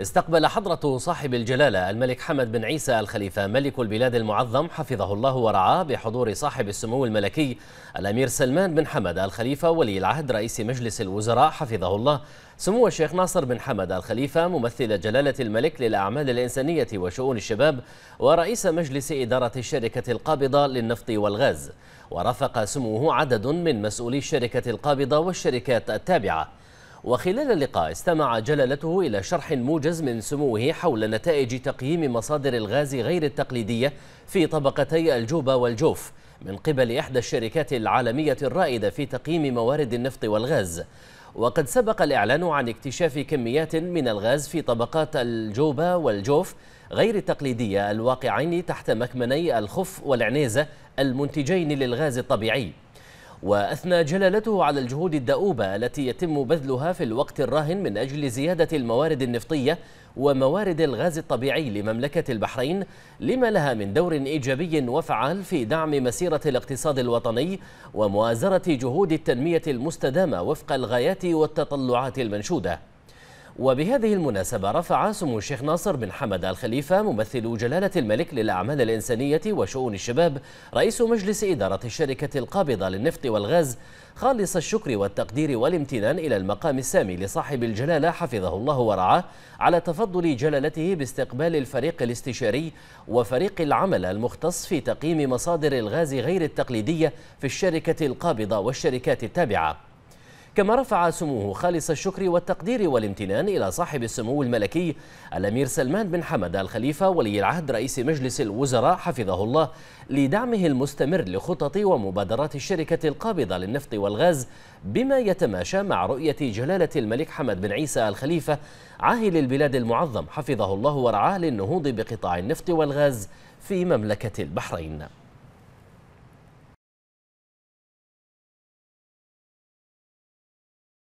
استقبل حضرة صاحب الجلالة الملك حمد بن عيسى الخليفة ملك البلاد المعظم حفظه الله ورعاه بحضور صاحب السمو الملكي الأمير سلمان بن حمد الخليفة ولي العهد رئيس مجلس الوزراء حفظه الله سمو الشيخ ناصر بن حمد الخليفة ممثل جلالة الملك للأعمال الإنسانية وشؤون الشباب ورئيس مجلس إدارة الشركة القابضة للنفط والغاز ورافق سموه عدد من مسؤولي الشركة القابضة والشركات التابعة وخلال اللقاء استمع جلالته إلى شرح موجز من سموه حول نتائج تقييم مصادر الغاز غير التقليدية في طبقتي الجوبة والجوف من قبل إحدى الشركات العالمية الرائدة في تقييم موارد النفط والغاز وقد سبق الإعلان عن اكتشاف كميات من الغاز في طبقات الجوبة والجوف غير التقليدية الواقعين تحت مكمني الخف والعنيزة المنتجين للغاز الطبيعي وأثنى جلالته على الجهود الدؤوبة التي يتم بذلها في الوقت الراهن من أجل زيادة الموارد النفطية وموارد الغاز الطبيعي لمملكة البحرين لما لها من دور إيجابي وفعال في دعم مسيرة الاقتصاد الوطني ومؤازرة جهود التنمية المستدامة وفق الغايات والتطلعات المنشوده وبهذه المناسبة رفع سمو الشيخ ناصر بن حمد الخليفة ممثل جلالة الملك للأعمال الإنسانية وشؤون الشباب رئيس مجلس إدارة الشركة القابضة للنفط والغاز خالص الشكر والتقدير والامتنان إلى المقام السامي لصاحب الجلالة حفظه الله ورعاه على تفضل جلالته باستقبال الفريق الاستشاري وفريق العمل المختص في تقييم مصادر الغاز غير التقليدية في الشركة القابضة والشركات التابعة كما رفع سموه خالص الشكر والتقدير والامتنان إلى صاحب السمو الملكي الأمير سلمان بن حمد الخليفة ولي العهد رئيس مجلس الوزراء حفظه الله لدعمه المستمر لخطط ومبادرات الشركة القابضة للنفط والغاز بما يتماشى مع رؤية جلالة الملك حمد بن عيسى الخليفة عاهل البلاد المعظم حفظه الله ورعاه للنهوض بقطاع النفط والغاز في مملكة البحرين